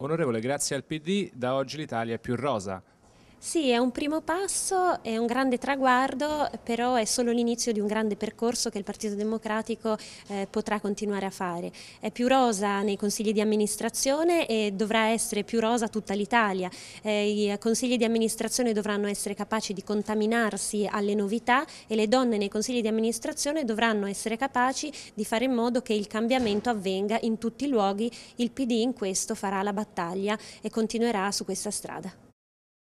Onorevole, grazie al PD da oggi l'Italia è più rosa, sì, è un primo passo, è un grande traguardo, però è solo l'inizio di un grande percorso che il Partito Democratico eh, potrà continuare a fare. È più rosa nei consigli di amministrazione e dovrà essere più rosa tutta l'Italia. Eh, I consigli di amministrazione dovranno essere capaci di contaminarsi alle novità e le donne nei consigli di amministrazione dovranno essere capaci di fare in modo che il cambiamento avvenga in tutti i luoghi. Il PD in questo farà la battaglia e continuerà su questa strada.